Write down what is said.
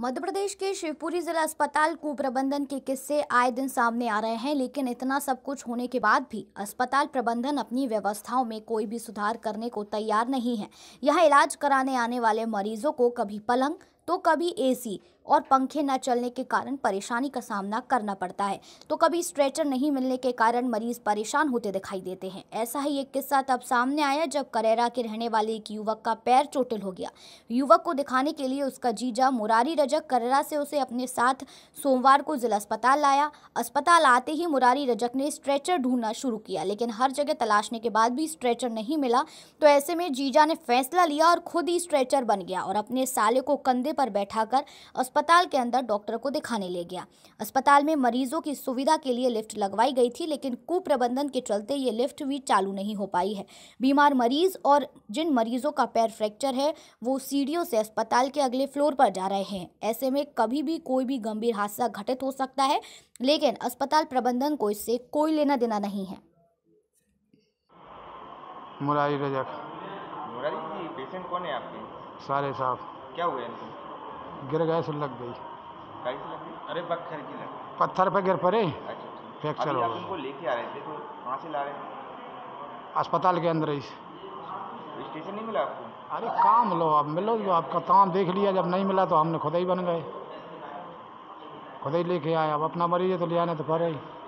मध्य प्रदेश के शिवपुरी जिला अस्पताल कुप्रबंधन के किस्से आए दिन सामने आ रहे हैं लेकिन इतना सब कुछ होने के बाद भी अस्पताल प्रबंधन अपनी व्यवस्थाओं में कोई भी सुधार करने को तैयार नहीं है यहाँ इलाज कराने आने वाले मरीजों को कभी पलंग तो कभी एसी और पंखे न चलने के कारण परेशानी का सामना करना पड़ता है तो कभी स्ट्रेचर नहीं मिलने के कारण मरीज परेशान होते दिखाई देते हैं ऐसा ही एक किस्सा तब सामने आया जब करेरा के रहने वाले एक युवक का पैर चोटिल हो गया युवक को दिखाने के लिए उसका जीजा मुरारी रजक करेरा से उसे अपने साथ सोमवार को जिला अस्पताल लाया अस्पताल आते ही मुरारी रजक ने स्ट्रेचर ढूंढना शुरू किया लेकिन हर जगह तलाशने के बाद भी स्ट्रेचर नहीं मिला तो ऐसे में जीजा ने फैसला लिया और खुद ही स्ट्रेचर बन गया और अपने साले को कंधे पर बैठा अस्पताल के अंदर डॉक्टर को दिखाने ले गया अस्पताल में मरीजों की सुविधा के लिए लिफ्ट लगवाई गई थी लेकिन कुप्रबंधन के चलते ये लिफ्ट भी चालू नहीं हो पाई है बीमार मरीज और जिन मरीजों का पैर फ्रैक्चर है वो सीढ़ियों से अस्पताल के अगले फ्लोर पर जा रहे हैं ऐसे में कभी भी कोई भी गंभीर हादसा घटित हो सकता है लेकिन अस्पताल प्रबंधन को इससे कोई लेना देना नहीं है मुरारी रजक मुरारी जी पेशेंट कौन है आपके सारे साहब क्या हुआ इनको गिर गए से लग गई अरे पत्थर की लग पत्थर पे गिर पड़े अच्छा, अच्छा। फ्रैक्चर हो गया लेके आ रहे थे तो कहाँ से ला रहे अस्पताल के अंदर ही स्टेशन नहीं मिला आपको अरे काम लो आप मिलो जो आपका काम देख लिया जब नहीं मिला तो हमने खुद ही बन गए खुद ही लेके आए अब अपना मरीज है तो ले आने तो पड़े ही